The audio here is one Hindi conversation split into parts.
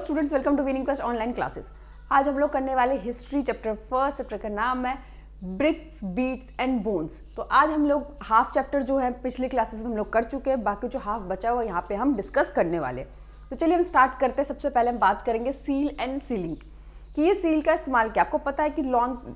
students welcome to winning question online classes आज हम लोग करने वाले हिस्ट्री चैप्टर फर्स्ट चैप्टर का नाम है ब्रिक्स बीट्स एंड बोन्स तो आज हम लोग हाफ चैप्टर जो है पिछले क्लासेस में हम लोग कर चुके हैं बाकी जो हाफ बचा हुआ यहाँ पे हम डिस्कस करने वाले तो चलिए हम स्टार्ट करते हैं सबसे पहले हम बात करेंगे सील एंड सीलिंग कि ये सील का इस्तेमाल क्या आपको पता है कि लॉन्ग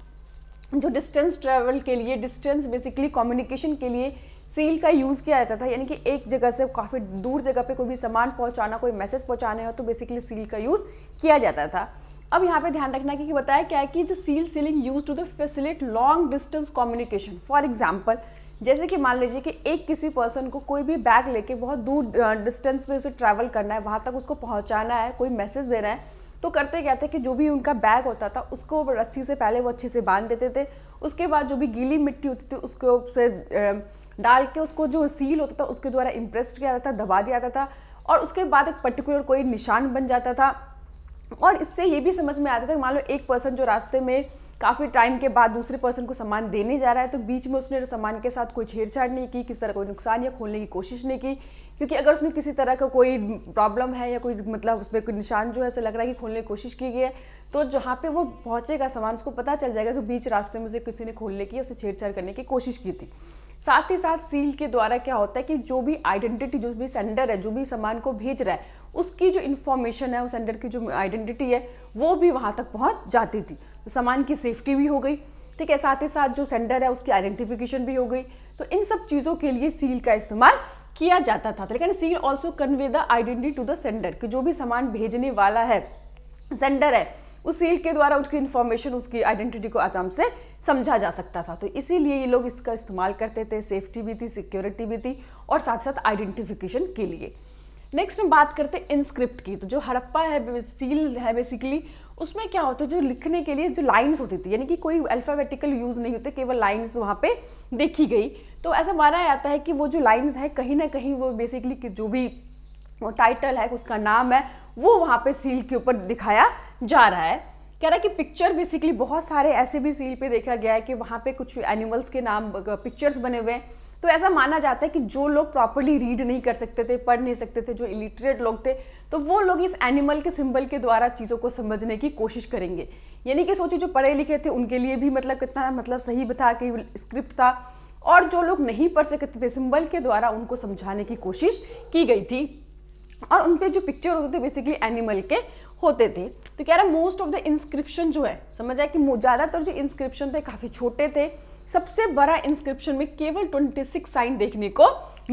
जो डिस्टेंस ट्रेवल के लिए डिस्टेंस बेसिकली कम्युनिकेशन के लिए सील का यूज़ किया जाता था यानी कि एक जगह से काफ़ी दूर जगह पे कोई भी सामान पहुंचाना कोई मैसेज पहुंचाने हो तो बेसिकली सील का यूज़ किया जाता था अब यहाँ पे ध्यान रखना कि बताया क्या है कि जो seal sealing use to the facilitate long distance communication for example जैसे कि मान लीजिए कि एक किसी पर्सन को कोई भी बैग लेके बहुत दूर डिस्टेंस पे उसे ट्रैवल करना है वहाँ तक उसको पहुँचाना है कोई मैसेज देना है तो करते क्या थे कि जो भी उनका बैग होता था उसको रस्सी से पहले वो अच्छे से बांध देते थे उसके बाद जो भी गीली मिट्टी होती थी उसको फिर डाल के उसको जो सील होता था उसके द्वारा इम्प्रेस किया जाता था दबा दिया जाता था और उसके बाद एक पर्टिकुलर कोई निशान बन जाता था और इससे ये भी समझ में आता था कि मान लो एक पर्सन जो रास्ते में काफ़ी टाइम के बाद दूसरे पर्सन को सामान देने जा रहा है तो बीच में उसने सामान के साथ कोई छेड़छाड़ नहीं की किसी तरह कोई नुकसान या खोलने की कोशिश नहीं की क्योंकि अगर उसमें किसी तरह का कोई प्रॉब्लम है या कोई मतलब उस पर कोई निशान जो है ऐसा लग रहा है कि खोलने की कोशिश की गई है तो जहाँ पर वो पहुँचेगा सामान उसको पता चल जाएगा कि बीच रास्ते में उसे किसी ने खोलने की उसे छेड़छाड़ करने की कोशिश की थी साथ ही साथ सील के द्वारा क्या होता है कि जो भी आइडेंटिटी जो भी सेंडर है जो भी सामान को भेज रहा है उसकी जो इन्फॉर्मेशन है उस सेंडर की जो आइडेंटिटी है वो भी वहाँ तक पहुँच जाती थी तो सामान की सेफ्टी भी हो गई ठीक है साथ ही साथ जो सेंडर है उसकी आइडेंटिफिकेशन भी हो गई तो इन सब चीज़ों के लिए सील का इस्तेमाल किया जाता था लेकिन seal also convey the identity to the sender कि जो भी सामान भेजने वाला है सेंडर है उस सील के द्वारा उसकी इन्फॉर्मेशन उसकी आइडेंटिटी को आराम से समझा जा सकता था तो इसीलिए ये लोग इसका इस्तेमाल करते थे सेफ्टी भी थी सिक्योरिटी भी थी और साथ साथ आइडेंटिफिकेशन के लिए नेक्स्ट हम बात करते हैं इंस्क्रिप्ट की तो जो हड़प्पा है सील है बेसिकली उसमें क्या होता है जो लिखने के लिए जो लाइंस होती थी यानी कि कोई अल्फ़ाबेटिकल यूज़ नहीं होते केवल लाइंस वहाँ पे देखी गई तो ऐसा माना जाता है कि वो जो लाइंस है कहीं ना कहीं वो बेसिकली जो भी वो टाइटल है उसका नाम है वो वहाँ पे सील के ऊपर दिखाया जा रहा है कह रहा है कि पिक्चर बेसिकली बहुत सारे ऐसे भी सील पे देखा गया है कि वहाँ पे कुछ एनिमल्स के नाम पिक्चर्स बने हुए हैं तो ऐसा माना जाता है कि जो लोग प्रॉपरली रीड नहीं कर सकते थे पढ़ नहीं सकते थे जो इलिटरेट लोग थे तो वो लोग इस एनिमल के सिंबल के द्वारा चीज़ों को समझने की कोशिश करेंगे यानी कि सोचो जो पढ़े लिखे थे उनके लिए भी मतलब कितना मतलब सही था कि स्क्रिप्ट था और जो लोग नहीं पढ़ सकते थे सिंबल के द्वारा उनको समझाने की कोशिश की गई थी और उन जो पिक्चर होते थे बेसिकली एनिमल के होते थे तो कह रहा मोस्ट ऑफ द इंस्क्रिप्शन जो है समझ आया कि ज़्यादातर जो इंस्क्रिप्शन थे काफ़ी छोटे थे सबसे बड़ा इंस्क्रिप्शन में केवल 26 साइन देखने को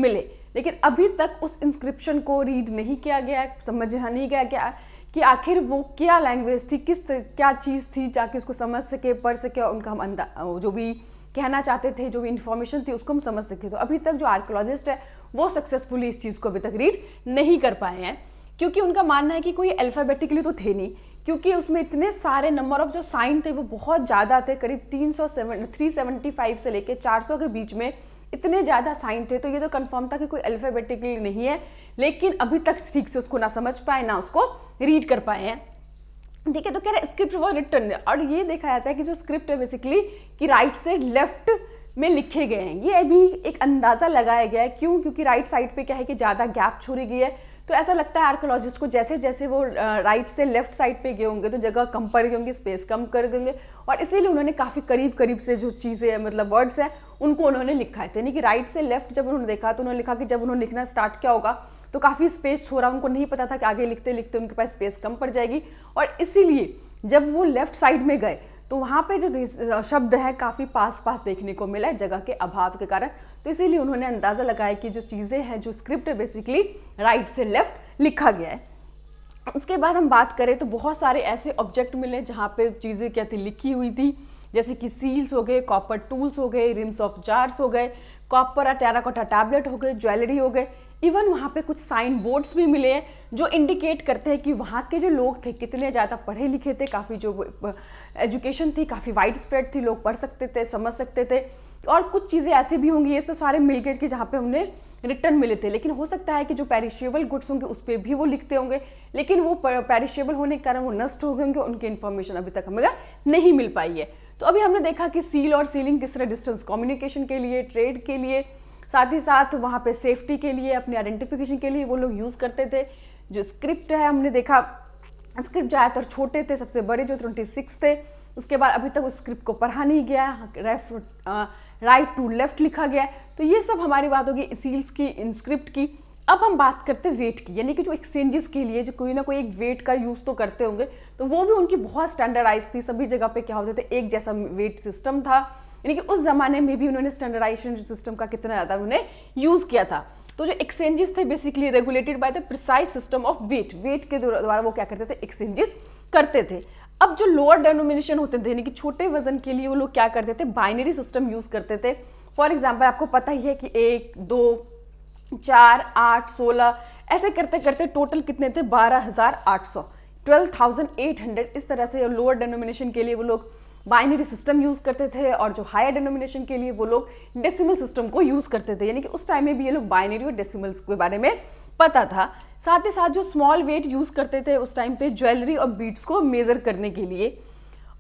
मिले लेकिन अभी तक उस इंस्क्रिप्शन को रीड नहीं किया गया समझ नहीं गया क्या कि आखिर वो क्या लैंग्वेज थी किस क्या चीज़ थी जाके उसको समझ सके पढ़ सके और उनका हम अंदा जो भी कहना चाहते थे जो भी इन्फॉर्मेशन थी उसको हम समझ सके तो अभी तक जो आर्कोलॉजिस्ट है वो सक्सेसफुली इस चीज़ को अभी तक रीड नहीं कर पाए हैं क्योंकि उनका मानना है कि कोई अल्फ़ाबेटिकली तो थे नहीं क्योंकि उसमें इतने सारे नंबर ऑफ जो साइन थे वो बहुत ज़्यादा थे करीब तीन सौ सेवन थ्री सेवेंटी फाइव से लेकर चार सौ के बीच में इतने ज़्यादा साइन थे तो ये तो कन्फर्म था कि कोई अल्फ़ाबेटिकली नहीं है लेकिन अभी तक ठीक से उसको ना समझ पाए ना उसको रीड कर पाए हैं देखिए तो कह रहे स्क्रिप्ट वो रिटर्न और ये देखा जाता है कि जो स्क्रिप्ट है बेसिकली कि राइट से लेफ्ट में लिखे गए हैं ये अभी एक अंदाज़ा लगाया गया है क्यों क्योंकि राइट साइड पे क्या है कि ज़्यादा गैप छोड़ी गई है तो ऐसा लगता है आर्कोलॉजिस्ट को जैसे जैसे वो राइट से लेफ्ट साइड पे गए होंगे तो जगह कम पड़ गए होंगे स्पेस कम कर गए होंगे और इसीलिए उन्होंने काफ़ी करीब करीब से जो चीज़ें मतलब वर्ड्स हैं उनको उन्होंने लिखा है तो यानी कि राइट से लेफ्ट जब उन्होंने देखा तो उन्होंने लिखा कि जब उन्होंने लिखना स्टार्ट किया होगा तो काफ़ी स्पेस हो रहा उनको नहीं पता था कि आगे लिखते लिखते उनके पास स्पेस कम पड़ जाएगी और इसीलिए जब वो लेफ्ट साइड में गए तो वहाँ पे जो शब्द है काफ़ी पास पास देखने को मिला है जगह के अभाव के कारण तो इसीलिए उन्होंने अंदाज़ा लगाया कि जो चीज़ें हैं जो स्क्रिप्ट बेसिकली राइट से लेफ्ट लिखा गया है उसके बाद हम बात करें तो बहुत सारे ऐसे ऑब्जेक्ट मिले जहाँ पे चीज़ें क्या थी लिखी हुई थी जैसे कि सील्स हो गए कॉपर टूल्स हो गए रिम्स ऑफ जार्स हो गए कॉपर टेराकोटा टैबलेट हो गए ज्वेलरी हो गए इवन वहाँ पे कुछ साइन बोर्ड्स भी मिले हैं जो इंडिकेट करते हैं कि वहाँ के जो लोग थे कितने ज़्यादा पढ़े लिखे थे काफ़ी जो एजुकेशन थी काफ़ी वाइड स्प्रेड थी लोग पढ़ सकते थे समझ सकते थे और कुछ चीज़ें ऐसी भी होंगी ये तो सारे मिल गए कि जहाँ पे हमने रिटर्न मिले थे लेकिन हो सकता है कि जो पेरिशेबल गुड्स होंगे उस पर भी वो लिखते होंगे लेकिन वो पेरिशेबल होने के कारण वो नष्ट हो गए होंगे उनकी इन्फॉर्मेशन अभी तक हमें नहीं मिल पाई है तो अभी हमने देखा कि सील और सीलिंग किस तरह डिस्टेंस कम्युनिकेशन के लिए ट्रेड के लिए साथ ही साथ वहाँ पे सेफ्टी के लिए अपने आइडेंटिफिकेशन के लिए वो लोग यूज़ करते थे जो स्क्रिप्ट है हमने देखा स्क्रिप्ट ज़्यादातर छोटे थे सबसे बड़े जो ट्वेंटी सिक्स थे उसके बाद अभी तक उस स्क्रिप्ट को पढ़ा नहीं गया रेफ राइट टू लेफ्ट लिखा गया तो ये सब हमारी बात होगी सील्स की इन स्क्रिप्ट की अब हम बात करते हैं वेट की यानी कि जो एक्सचेंजेस के लिए जो कोई ना कोई एक वेट का यूज़ तो करते होंगे तो वो भी उनकी बहुत स्टैंडर्डाइज थी सभी जगह पे क्या होते थे एक जैसा वेट सिस्टम था यानी कि उस ज़माने में भी उन्होंने स्टैंडर्डाइजेशन सिस्टम का कितना ज़्यादा उन्होंने यूज़ किया था तो जो एक्सचेंजेस थे basically regulated by the precise system of weight weight के द्वारा वो क्या करते थे एक्सचेंजेस करते थे अब जो लोअर डेनोमिनेशन होते थे यानी कि छोटे वजन के लिए वो लोग क्या करते थे बाइनरी सिस्टम यूज़ करते थे फॉर एग्जाम्पल आपको पता ही है कि एक दो चार आठ सोलह ऐसे करते करते टोटल कितने थे बारह हज़ार आठ सौ ट्वेल्व थाउजेंड एट हंड्रेड इस तरह से लोअर डेनोमिनेशन के लिए वो लोग बाइनरी सिस्टम यूज़ करते थे और जो हायर डेनोमिनेशन के लिए वो लोग डेसिमल सिस्टम को यूज़ करते थे यानी कि उस टाइम में भी ये लोग बाइनरी और डेसिमल्स के बारे में पता था साथ ही साथ जो स्मॉल वेट यूज़ करते थे उस टाइम पे ज्वेलरी और बीट्स को मेज़र करने के लिए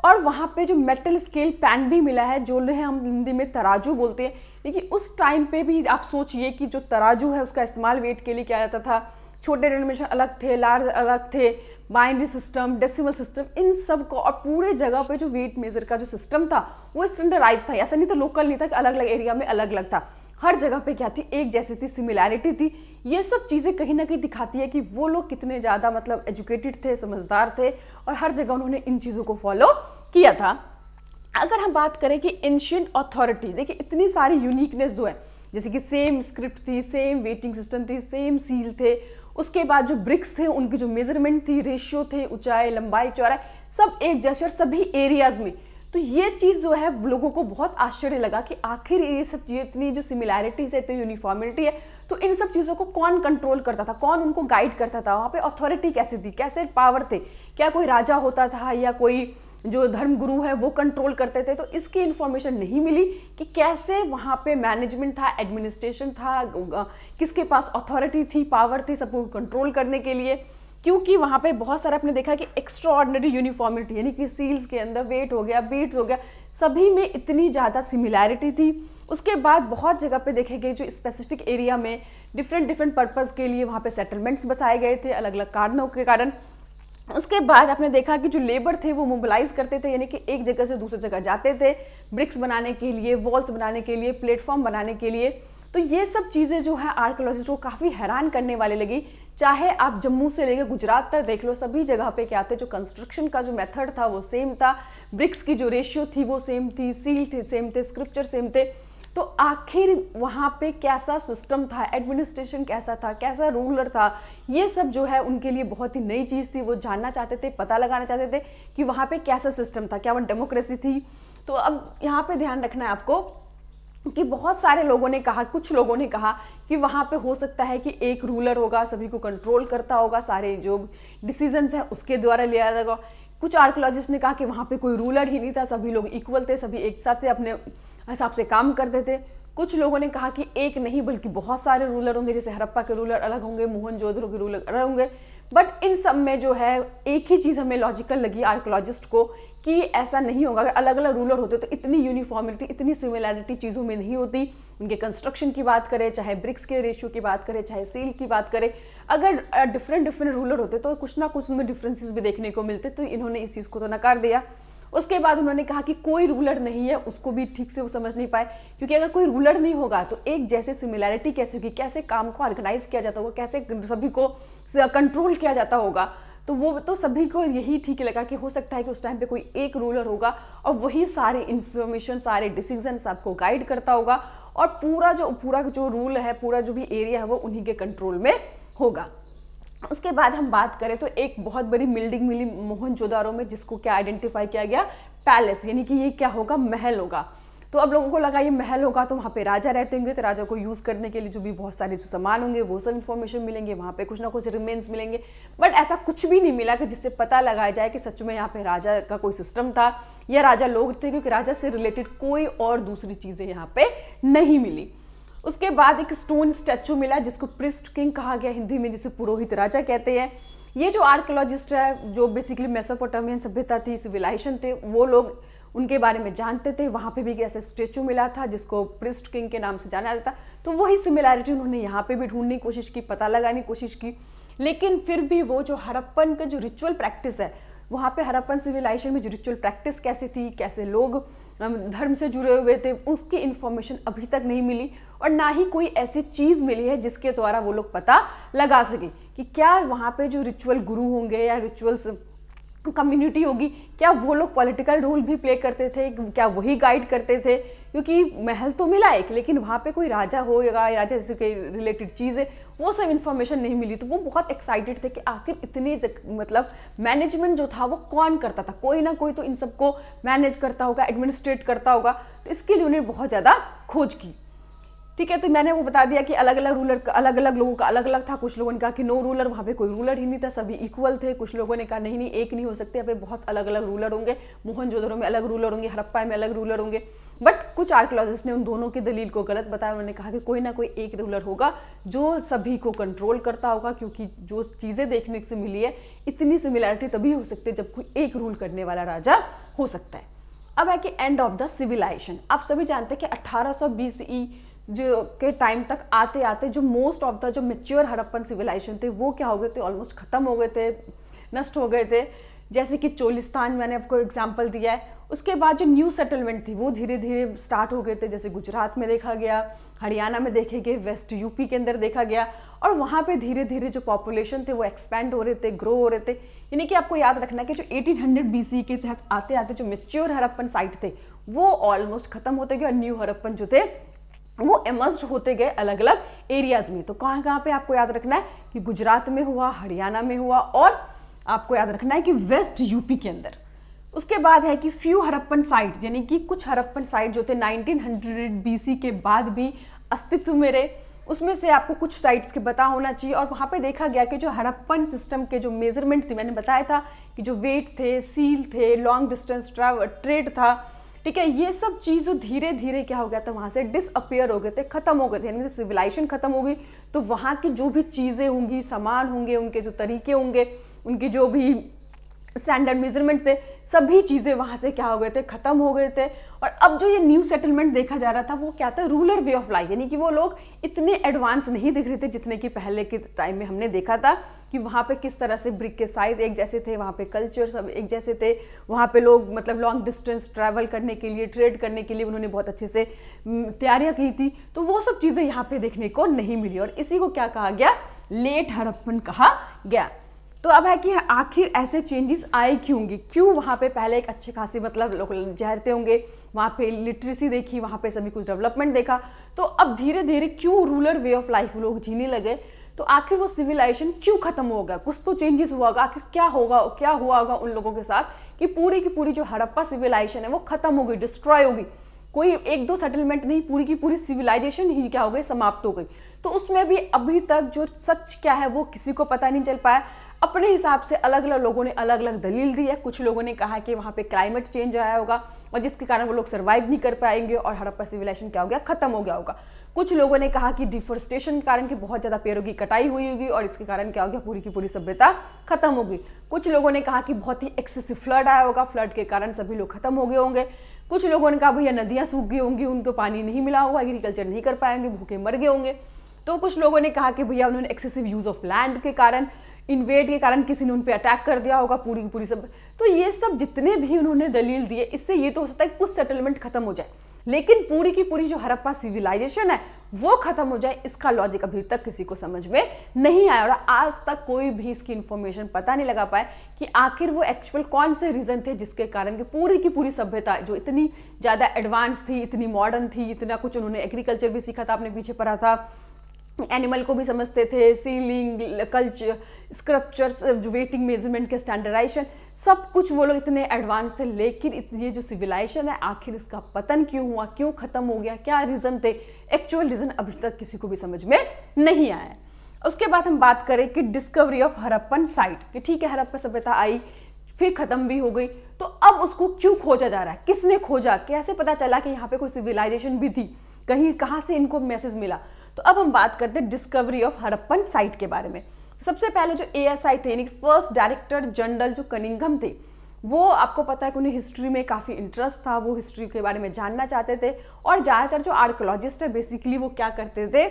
और वहाँ पे जो मेटल स्केल पैन भी मिला है जो है हम हिंदी में तराजू बोलते हैं लेकिन उस टाइम पे भी आप सोचिए कि जो तराजू है उसका इस्तेमाल वेट के लिए किया जाता था छोटे डेनोमिनेशन अलग थे लार्ज अलग थे बाइनरी सिस्टम डेसिमल सिस्टम इन सब को और पूरे जगह पे जो वेट मेजर का जो सिस्टम था वो स्टैंडर्डाइज था ऐसा नहीं था लोकल नहीं था कि अलग अलग एरिया में अलग अलग था हर जगह पे क्या थी एक जैसी थी सिमिलैरिटी थी ये सब चीज़ें कहीं ना कहीं दिखाती है कि वो लोग कितने ज़्यादा मतलब एजुकेटेड थे समझदार थे और हर जगह उन्होंने इन चीज़ों को फॉलो किया था अगर हम बात करें कि एंशियंट अथॉरिटी देखिए इतनी सारी यूनिकनेस जो है जैसे कि सेम स्क्रिप्ट थी सेम वेटिंग सिस्टम थी सेम सील थे उसके बाद जो ब्रिक्स थे उनकी जो मेजरमेंट थी रेशियो थे ऊंचाई लंबाई चौड़ाई सब एक जैसे और सभी एरियाज में तो ये चीज़ जो है लोगों को बहुत आश्चर्य लगा कि आखिर ये सब चीज़ इतनी जो सिमिलैरिटीज़ है इतनी यूनिफॉर्मिलिटी है तो इन सब चीज़ों को कौन कंट्रोल करता था कौन उनको गाइड करता था वहाँ पे अथॉरिटी कैसे थी कैसे पावर थे क्या कोई राजा होता था या कोई जो धर्म गुरु है वो कंट्रोल करते थे तो इसकी इन्फॉर्मेशन नहीं मिली कि कैसे वहाँ पे मैनेजमेंट था एडमिनिस्ट्रेशन था किसके पास अथॉरिटी थी पावर थी सबको कंट्रोल करने के लिए क्योंकि वहाँ पे बहुत सारा आपने देखा कि एक्स्ट्रॉर्डनरी यूनिफॉर्मिटी यानी कि सील्स के अंदर वेट हो गया बीट्स हो गया सभी में इतनी ज़्यादा सिमिलैरिटी थी उसके बाद बहुत जगह पे देखे गए जो स्पेसिफिक एरिया में डिफरेंट डिफरेंट पर्पज़ के लिए वहाँ पे सेटलमेंट्स बसाए गए थे अलग अलग कारणों के कारण उसके बाद आपने देखा कि जो लेबर थे वो मोबिलाइज करते थे यानी कि एक जगह से दूसरी जगह जाते थे ब्रिक्स बनाने के लिए वॉल्स बनाने के लिए प्लेटफॉर्म बनाने के लिए तो ये सब चीज़ें जो है आर्कोलॉजिस्ट को काफ़ी हैरान करने वाले लगी चाहे आप जम्मू से लेकर गुजरात तक देख लो सभी जगह पे क्या थे जो कंस्ट्रक्शन का जो मेथड था वो सेम था ब्रिक्स की जो रेशियो थी वो सेम थी सील थे सेम थे स्क्रिप्चर सेम थे तो आखिर वहाँ पे कैसा सिस्टम था एडमिनिस्ट्रेशन कैसा था कैसा रूलर था ये सब जो है उनके लिए बहुत ही नई चीज़ थी वो जानना चाहते थे पता लगाना चाहते थे कि वहाँ पर कैसा सिस्टम था क्या वो डेमोक्रेसी थी तो अब यहाँ पर ध्यान रखना है आपको कि बहुत सारे लोगों ने कहा कुछ लोगों ने कहा कि वहाँ पे हो सकता है कि एक रूलर होगा सभी को कंट्रोल करता होगा सारे जो डिसीजंस हैं उसके द्वारा लिया जाएगा कुछ आर्कोलॉजिस्ट ने कहा कि वहाँ पे कोई रूलर ही नहीं था सभी लोग इक्वल थे सभी एक साथ थे अपने हिसाब से काम करते थे कुछ लोगों ने कहा कि एक नहीं बल्कि बहुत सारे रूलर होंगे जैसे हरप्पा के रूलर अलग होंगे मोहन जोधरों के रूलर अलग होंगे बट इन सब में जो है एक ही चीज़ हमें लॉजिकल लगी आर्कोलॉजिस्ट को कि ऐसा नहीं होगा अगर अलग अलग रूलर होते तो इतनी यूनिफॉर्मिलिटी इतनी सिमिलैरिटी चीज़ों में नहीं होती उनके कंस्ट्रक्शन की बात करें चाहे ब्रिक्स के रेशियो की बात करें चाहे सील की बात करें अगर डिफरेंट डिफरेंट रूलर होते तो कुछ ना कुछ उनमें डिफरेंसेस भी देखने को मिलते तो इन्होंने इस चीज़ को तो नकार दिया उसके बाद उन्होंने कहा कि कोई रूलर नहीं है उसको भी ठीक से वो समझ नहीं पाए क्योंकि अगर कोई रूलर नहीं होगा तो एक जैसे सिमिलैरिटी कैसे होगी कैसे काम को ऑर्गेनाइज किया जाता होगा कैसे सभी को कंट्रोल किया जाता होगा तो वो तो सभी को यही ठीक लगा कि हो सकता है कि उस टाइम पे कोई एक रूलर होगा और वही सारे इन्फॉर्मेशन सारे डिसीजन आपको गाइड करता होगा और पूरा जो पूरा जो रूल है पूरा जो भी एरिया है वो उन्हीं के कंट्रोल में होगा उसके बाद हम बात करें तो एक बहुत बड़ी बिल्डिंग मिली जोदारों में जिसको क्या आइडेंटिफाई किया गया पैलेस यानी कि ये क्या होगा महल होगा तो अब लोगों को लगा ये महल होगा तो वहाँ पे राजा रहते होंगे तो राजा को यूज़ करने के लिए जो भी बहुत सारे जो सामान होंगे वो सब इन्फॉर्मेशन मिलेंगे वहाँ पे कुछ ना कुछ रिमेन्स मिलेंगे बट ऐसा कुछ भी नहीं मिला कि जिससे पता लगाया जाए कि सच में यहाँ पे राजा का कोई सिस्टम था या राजा लोग थे क्योंकि राजा से रिलेटेड कोई और दूसरी चीज़ें यहाँ पर नहीं मिली उसके बाद एक स्टोन स्टैचू मिला जिसको प्रिस्ट किंग कहा गया हिंदी में जिसे पुरोहित राजा कहते हैं ये जो आर्कोलॉजिस्ट है जो बेसिकली मेसोपोटामियन सभ्यता थी सिविलाइजेशन थे वो लोग उनके बारे में जानते थे वहाँ पे भी एक ऐसा स्टेचू मिला था जिसको प्रिस्ट किंग के नाम से जाना जाता तो वही सिमिलैरिटी उन्होंने यहाँ पे भी ढूंढने की कोशिश की पता लगाने की कोशिश की लेकिन फिर भी वो जो हरप्पन का जो रिचुअल प्रैक्टिस है वहाँ पे हरप्पन सिविलाइजेशन में रिचुअल प्रैक्टिस कैसे थी कैसे लोग धर्म से जुड़े हुए थे उसकी इन्फॉर्मेशन अभी तक नहीं मिली और ना ही कोई ऐसी चीज़ मिली है जिसके द्वारा वो लोग पता लगा सकें कि क्या वहाँ पे जो रिचुअल गुरु होंगे या रिचुअल्स कम्युनिटी होगी क्या वो लोग पॉलिटिकल रोल भी प्ले करते थे क्या वही गाइड करते थे क्योंकि महल तो मिला एक लेकिन वहाँ पे कोई राजा हो या राजा जैसे कोई रिलेटेड है वो सब इन्फॉर्मेशन नहीं मिली तो वो बहुत एक्साइटेड थे कि आखिर इतने मतलब मैनेजमेंट जो था वो कौन करता था कोई ना कोई तो इन सबको मैनेज करता होगा एडमिनिस्ट्रेट करता होगा तो इसके लिए उन्हें बहुत ज़्यादा खोज की ठीक है तो मैंने वो बता दिया कि अलग अलग रूलर अलग अलग लोगों का अलग अलग था कुछ लोगों ने कहा कि नो रूलर वहाँ पे कोई रूलर ही नहीं था सभी इक्वल थे कुछ लोगों ने कहा नहीं नहीं एक नहीं हो सकते यहाँ पे बहुत अलग अलग रूलर होंगे जोधरों में अलग रूलर होंगे हरप्पा में अलग रूलर होंगे बट कुछ आर्कोलॉजिस्ट ने उन दोनों की दलील को गलत बताया उन्होंने कहा कि कोई ना कोई एक रूलर होगा जो सभी को कंट्रोल करता होगा क्योंकि जो चीज़ें देखने से मिली है इतनी सिमिलैरिटी तभी हो सकती है जब कोई एक रूल करने वाला राजा हो सकता है अब है कि एंड ऑफ द सिविलाइजेशन आप सभी जानते हैं कि अट्ठारह सौ जो के टाइम तक आते आते जो मोस्ट ऑफ द जो मेच्योर हड़प्पन सिविलाइजेशन थे वो क्या हो गए थे ऑलमोस्ट ख़त्म हो गए थे नष्ट हो गए थे जैसे कि चोलिस्तान मैंने आपको एग्जाम्पल दिया है उसके बाद जो न्यू सेटलमेंट थी वो धीरे धीरे स्टार्ट हो गए थे जैसे गुजरात में देखा गया हरियाणा में देखे गए वेस्ट यूपी के अंदर देखा गया और वहाँ पे धीरे धीरे जो पॉपुलेशन थे वो एक्सपेंड हो रहे थे ग्रो हो रहे थे यानी कि आपको याद रखना कि जो 1800 हंड्रेड बी के तहत आते आते जो मेच्योर हरप्पन साइट थे वो ऑलमोस्ट खत्म होते गए और न्यू हरप्पन जो थे वो एमर्ज होते गए अलग अलग एरियाज़ में तो कहाँ कहाँ पे आपको याद रखना है कि गुजरात में हुआ हरियाणा में हुआ और आपको याद रखना है कि वेस्ट यूपी के अंदर उसके बाद है कि फ्यू हरप्पन साइट यानी कि कुछ हरप्पन साइट जो थे 1900 हंड्रेड के बाद भी अस्तित्व में रहे उसमें से आपको कुछ साइट्स के पता होना चाहिए और वहाँ पे देखा गया कि जो हड़प्पन सिस्टम के जो मेजरमेंट थे मैंने बताया था कि जो वेट थे सील थे लॉन्ग डिस्टेंस ट्रेड था ठीक है ये सब चीज़ धीरे धीरे क्या हो गया था वहाँ से डिसअपियर हो गए थे ख़त्म हो गए थे यानी जब सिविलाइजेशन ख़त्म हो गई तो वहाँ की जो भी चीज़ें होंगी सामान होंगे उनके जो तरीके होंगे उनकी जो भी स्टैंडर्ड मेजरमेंट थे सभी चीज़ें वहाँ से क्या हो गए थे ख़त्म हो गए थे और अब जो ये न्यू सेटलमेंट देखा जा रहा था वो क्या था रूरल वे ऑफ लाइफ यानी कि वो लोग इतने एडवांस नहीं दिख रहे थे जितने कि पहले के टाइम में हमने देखा था कि वहाँ पे किस तरह से ब्रिक के साइज़ एक जैसे थे वहाँ पे कल्चर सब एक जैसे थे वहाँ पे लोग मतलब लॉन्ग डिस्टेंस ट्रैवल करने के लिए ट्रेड करने के लिए उन्होंने बहुत अच्छे से तैयारियाँ की थी तो वो सब चीज़ें यहाँ पर देखने को नहीं मिली और इसी को क्या कहा गया लेट हड़प्पन कहा गया तो अब है कि आखिर ऐसे चेंजेस आए क्यों होंगे क्यों वहाँ पे पहले एक अच्छे खासी मतलब लोग जहरते होंगे वहाँ पे लिटरेसी देखी वहाँ पे सभी कुछ डेवलपमेंट देखा तो अब धीरे धीरे क्यों रूरल वे ऑफ लाइफ लोग जीने लगे तो आखिर वो सिविलाइजेशन क्यों खत्म होगा कुछ तो चेंजेस हुआ होगा आखिर क्या होगा क्या हुआ होगा उन लोगों के साथ कि पूरी की पूरी जो हड़प्पा सिविलाइजेशन है वो खत्म होगी डिस्ट्रॉय होगी कोई एक दो सेटलमेंट नहीं पूरी की पूरी सिविलाइजेशन ही क्या हो गई समाप्त हो गई तो उसमें भी अभी तक जो सच क्या है वो किसी को पता नहीं चल पाया अपने हिसाब से अलग अलग लोगों ने अलग अलग दलील दी है कुछ लोगों ने कहा कि वहाँ पे क्लाइमेट चेंज आया होगा और जिसके कारण वो लोग सर्वाइव नहीं कर पाएंगे और हड़प्पा सिविलाइजेशन क्या हो गया खत्म हो गया होगा कुछ लोगों ने कहा कि डिफोरेस्टेशन के कारण कि बहुत ज़्यादा पेड़ों की कटाई हुई होगी और इसके कारण क्या हो गया पूरी की पूरी सभ्यता खत्म होगी कुछ लोगों ने कहा कि बहुत ही एक्सेसिव फ्लड आया होगा फ्लड के कारण सभी लोग खत्म हो गए होंगे कुछ लोगों ने कहा भैया नदियाँ सूख गई होंगी उनको पानी नहीं मिला होगा एग्रीकल्चर नहीं कर पाएंगे भूखे मर गए होंगे तो कुछ लोगों ने कहा कि भैया उन्होंने एक्सेसिव यूज़ ऑफ लैंड के कारण इन्वेट के कारण किसी ने उन पर अटैक कर दिया होगा पूरी की पूरी सब तो ये सब जितने भी उन्होंने दलील दिए इससे ये तो हो सकता है कुछ सेटलमेंट खत्म हो जाए लेकिन पूरी की पूरी जो हरप्पा सिविलाइजेशन है वो खत्म हो जाए इसका लॉजिक अभी तक किसी को समझ में नहीं आया और आज तक कोई भी इसकी इन्फॉर्मेशन पता नहीं लगा पाए कि आखिर वो एक्चुअल कौन से रीज़न थे जिसके कारण कि पूरी की पूरी सभ्यता जो इतनी ज़्यादा एडवांस थी इतनी मॉडर्न थी इतना कुछ उन्होंने एग्रीकल्चर भी सीखा था आपने पीछे पढ़ा था एनिमल को भी समझते थे सीलिंग कल्चर स्क्रप्चर्स जो वेटिंग मेजरमेंट के स्टैंडर्डाइजेशन सब कुछ वो लोग इतने एडवांस थे लेकिन ये जो सिविलाइजेशन है आखिर इसका पतन क्यों हुआ क्यों ख़त्म हो गया क्या रीज़न थे एक्चुअल रीज़न अभी तक किसी को भी समझ में नहीं आया उसके बाद हम बात करें कि डिस्कवरी ऑफ हरप्पन साइट कि ठीक है हरप्पन सभ्यता आई फिर ख़त्म भी हो गई तो अब उसको क्यों खोजा जा रहा है किसने खोजा कैसे पता चला कि यहाँ पे कोई सिविलाइजेशन भी थी कहीं कहाँ से इनको मैसेज मिला तो अब हम बात करते हैं डिस्कवरी ऑफ हड़प्पन साइट के बारे में सबसे पहले जो आई थे यानी फर्स्ट डायरेक्टर जनरल जो कनिंगम थे वो आपको पता है कि उन्हें हिस्ट्री में काफ़ी इंटरेस्ट था वो हिस्ट्री के बारे में जानना चाहते थे और ज़्यादातर जो आर्कोलॉजिस्ट है बेसिकली वो क्या करते थे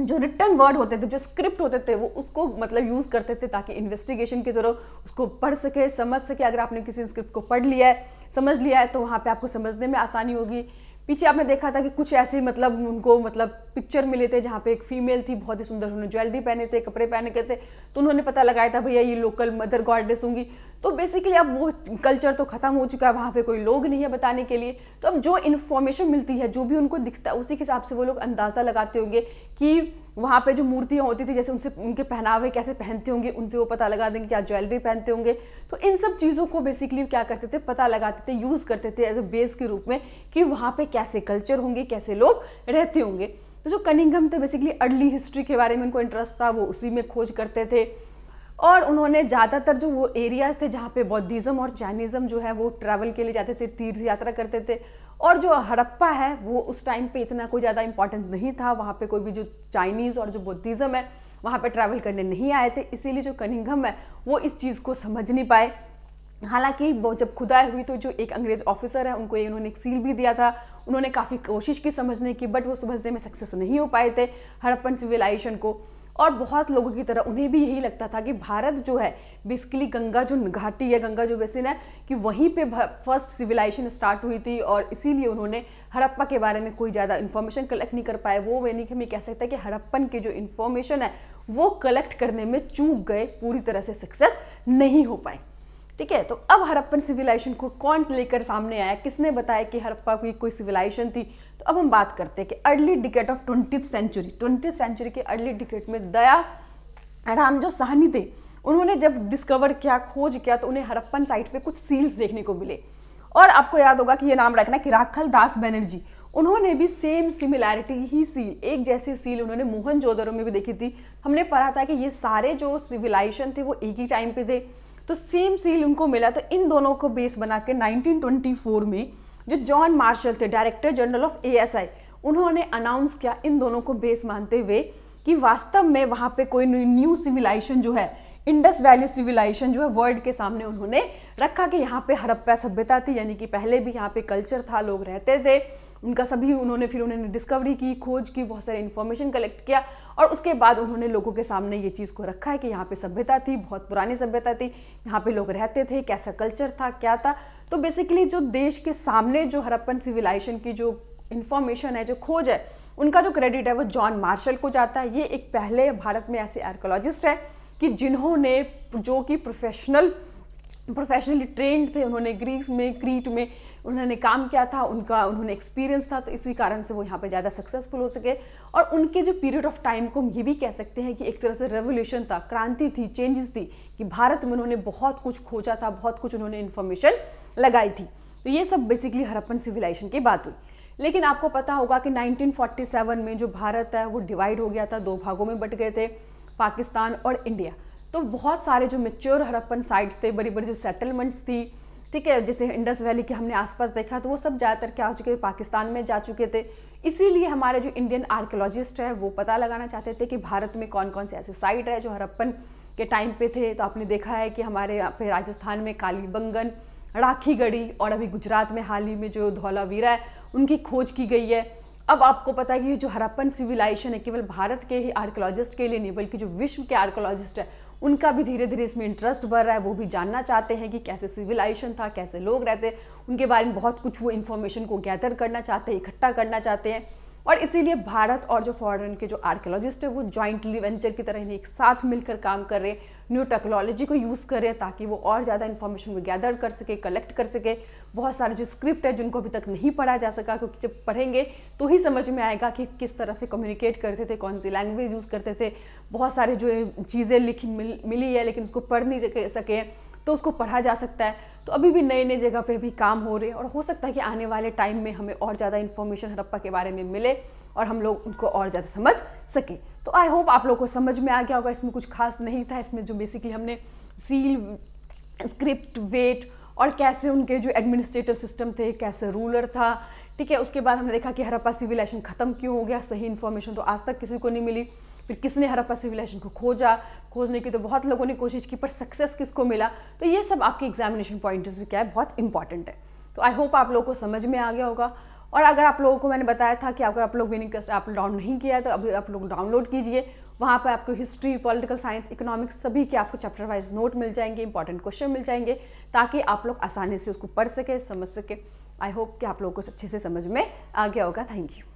जो रिटर्न वर्ड होते थे जो स्क्रिप्ट होते थे वो उसको मतलब यूज़ करते थे ताकि इन्वेस्टिगेशन के तरह उसको पढ़ सके समझ सके अगर आपने किसी स्क्रिप्ट को पढ़ लिया है समझ लिया है तो वहाँ पे आपको समझने में आसानी होगी पीछे आपने देखा था कि कुछ ऐसे मतलब उनको मतलब पिक्चर मिले थे जहाँ पे एक फीमेल थी बहुत ही सुंदर उन्होंने ज्वेलरी पहने थे कपड़े पहने के थे तो उन्होंने पता लगाया था भैया ये लोकल मदर गॉडनेस होंगी तो बेसिकली अब वो कल्चर तो ख़त्म हो चुका है वहाँ पे कोई लोग नहीं है बताने के लिए तो अब जो इन्फॉर्मेशन मिलती है जो भी उनको दिखता है उसी के हिसाब से वो लोग अंदाज़ा लगाते होंगे कि वहाँ पे जो मूर्तियाँ होती थी जैसे उनसे उनके पहनावे कैसे पहनते होंगे उनसे वो पता लगा देंगे क्या ज्वेलरी पहनते होंगे तो इन सब चीज़ों को बेसिकली क्या करते थे पता लगाते थे यूज़ करते थे एज ए बेस के रूप में कि वहाँ पर कैसे कल्चर होंगे कैसे लोग रहते होंगे तो जो कनिंगम थे बेसिकली अर्ली हिस्ट्री के बारे में उनको इंटरेस्ट था वो उसी में खोज करते थे और उन्होंने ज़्यादातर जो वो एरियाज थे जहाँ पे बौद्धिज़्म और चाइनिज़म जो है वो ट्रैवल के लिए जाते थे तीर्थ यात्रा करते थे और जो हड़प्पा है वो उस टाइम पे इतना कोई ज़्यादा इंपॉर्टेंट नहीं था वहाँ पे कोई भी जो चाइनीज़ और जो बुद्धिज़्म है वहाँ पे ट्रैवल करने नहीं आए थे इसीलिए जो कनिंगम है वो इस चीज़ को समझ नहीं पाए हालांकि जब खुदाई हुई तो जो एक अंग्रेज़ ऑफिसर है उनको ये उन्होंने एक सील भी दिया था उन्होंने काफ़ी कोशिश की समझने की बट वो समझने में सक्सेस नहीं हो पाए थे हड़प्पन सिविलाइजेशन को और बहुत लोगों की तरह उन्हें भी यही लगता था कि भारत जो है बेसिकली गंगा जो घाटी है गंगा जो बेसिन है कि वहीं पे फर्स्ट सिविलाइजेशन स्टार्ट हुई थी और इसीलिए उन्होंने हड़प्पा के बारे में कोई ज़्यादा इन्फॉर्मेशन कलेक्ट नहीं कर पाए वो यानी कि हमें कह सकते हैं कि हड़प्पन के जो इन्फॉर्मेशन है वो कलेक्ट करने में चूक गए पूरी तरह से सक्सेस नहीं हो पाए ठीक है तो अब हरप्पन सिविलाइजेशन को कौन लेकर सामने आया किसने बताया कि हरप्पा की कोई सिविलाइजेशन थी तो अब हम बात करते हैं कि early decade of twenty century twenty century के अर्ली डिकेट में दया राम जो सहनी थे उन्होंने जब डिस्कवर किया खोज किया तो उन्हें हरप्पन साइट पे कुछ सील्स देखने को मिले और आपको याद होगा कि ये नाम रखना कि राखल दास बैनर्जी उन्होंने भी सेम सिमिलैरिटी ही सील एक जैसी सील उन्होंने मोहन जोधरों में भी देखी थी हमने पढ़ा था कि ये सारे जो सिविलाइजेशन थे वो एक ही टाइम पे थे तो सेम सील उनको मिला तो इन दोनों को बेस बना के 1924 में जो जॉन मार्शल थे डायरेक्टर जनरल ऑफ एएसआई उन्होंने अनाउंस किया इन दोनों को बेस मानते हुए कि वास्तव में वहाँ पे कोई न्यू सिविलाइजेशन जो है इंडस वैली सिविलाइजेशन जो है वर्ल्ड के सामने उन्होंने रखा कि यहाँ पे हड़प्पा सभ्यता थी यानी कि पहले भी यहाँ पे कल्चर था लोग रहते थे उनका सभी उन्होंने फिर उन्होंने डिस्कवरी की खोज की बहुत सारे इन्फॉर्मेशन कलेक्ट किया और उसके बाद उन्होंने लोगों के सामने ये चीज़ को रखा है कि यहाँ पे सभ्यता थी बहुत पुरानी सभ्यता थी यहाँ पे लोग रहते थे कैसा कल्चर था क्या था तो बेसिकली जो देश के सामने जो हरप्पन सिविलाइजेशन की जो इन्फॉर्मेशन है जो खोज है उनका जो क्रेडिट है वो जॉन मार्शल को जाता है ये एक पहले भारत में ऐसे आर्कोलॉजिस्ट है कि जिन्होंने जो कि प्रोफेशनल प्रोफेशनली ट्रेंड थे उन्होंने ग्रीस में क्रीट में उन्होंने काम किया था उनका उन्होंने एक्सपीरियंस था तो इसी कारण से वो यहाँ पर ज़्यादा सक्सेसफुल हो सके और उनके जो पीरियड ऑफ टाइम को हम ये भी कह सकते हैं कि एक तरह से रेवोल्यूशन था क्रांति थी चेंजेस थी कि भारत में उन्होंने बहुत कुछ खोजा था बहुत कुछ उन्होंने इन्फॉर्मेशन लगाई थी तो ये सब बेसिकली हरप्पन सिविलाइजेशन की बात हुई लेकिन आपको पता होगा कि 1947 में जो भारत है वो डिवाइड हो गया था दो भागों में बट गए थे पाकिस्तान और इंडिया तो बहुत सारे जो मेच्योर हरप्पन साइट्स थे बड़ी बड़ी जो सेटलमेंट्स थी ठीक है जैसे इंडस वैली के हमने आसपास देखा तो वो सब ज़्यादातर क्या हो चुके पाकिस्तान में जा चुके थे इसीलिए हमारे जो इंडियन आर्कोलॉजिस्ट है वो पता लगाना चाहते थे कि भारत में कौन कौन से ऐसे साइट है जो हरप्पन के टाइम पे थे तो आपने देखा है कि हमारे यहाँ पे राजस्थान में कालीबंगन राखी गढ़ी और अभी गुजरात में हाल ही में जो धौलावीरा है उनकी खोज की गई है अब आपको पता है कि जो हरप्पन सिविलाइजेशन है केवल भारत के ही आर्कोलॉजिस्ट के लिए नहीं बल्कि जो विश्व के आर्कोलॉजिस्ट है उनका भी धीरे धीरे इसमें इंटरेस्ट बढ़ रहा है वो भी जानना चाहते हैं कि कैसे सिविलाइजेशन था कैसे लोग रहते उनके बारे में बहुत कुछ वो इन्फॉर्मेशन को गैदर करना चाहते हैं इकट्ठा करना चाहते हैं और इसीलिए भारत और जो फॉरेन के जो आर्कियोलॉजिस्ट है वो जॉइंटली वेंचर की तरह एक साथ मिलकर काम कर रहे न्यू टेक्नोलॉजी को यूज़ कर रहे हैं ताकि वो और ज़्यादा इन्फॉर्मेशन को गैदर कर सके कलेक्ट कर सके बहुत सारे जो स्क्रिप्ट है जिनको अभी तक नहीं पढ़ा जा सका क्योंकि जब पढ़ेंगे तो ही समझ में आएगा कि किस तरह से कम्युनिकेट करते थे कौन सी लैंग्वेज यूज़ करते थे बहुत सारे जो चीज़ें लिखी मिल, मिली है लेकिन उसको पढ़ नहीं सके तो उसको पढ़ा जा सकता है तो अभी भी नए नए जगह पे भी काम हो रहे हैं और हो सकता है कि आने वाले टाइम में हमें और ज़्यादा इन्फॉर्मेशन हड़प्पा के बारे में मिले और हम लोग उनको और ज़्यादा समझ सकें तो आई होप आप लोग को समझ में आ गया होगा इसमें कुछ खास नहीं था इसमें जो बेसिकली हमने सील स्क्रिप्ट वेट और कैसे उनके जो एडमिनिस्ट्रेटिव सिस्टम थे कैसे रूलर था ठीक है उसके बाद हमने देखा कि हरप्पा सिविलाइजेशन ख़त्म क्यों हो गया सही इन्फॉर्मेशन तो आज तक किसी को नहीं मिली फिर किसने हरप्पा सिविलाइजेशन को खोजा खोजने की तो बहुत लोगों ने कोशिश की पर सक्सेस किसको मिला तो ये सब आपके एग्जामिनेशन पॉइंट व्यू क्या है बहुत इंपॉर्टेंट है तो आई होप आप लोगों को समझ में आ गया होगा और अगर आप लोगों को मैंने बताया था कि अगर आप लोग विनिंग कस्ट आप डाउन नहीं किया है तो अभी आप लोग डाउनलोड कीजिए वहाँ पर आपको हिस्ट्री पॉलिटिकल साइंस इकोनॉमिक्स सभी के आपको चैप्टर वाइज नोट मिल जाएंगे इंपॉर्टेंट क्वेश्चन मिल जाएंगे ताकि आप लोग आसानी से उसको पढ़ सके समझ सके आई होप कि आप लोगों को अच्छे से समझ में आ गया होगा थैंक यू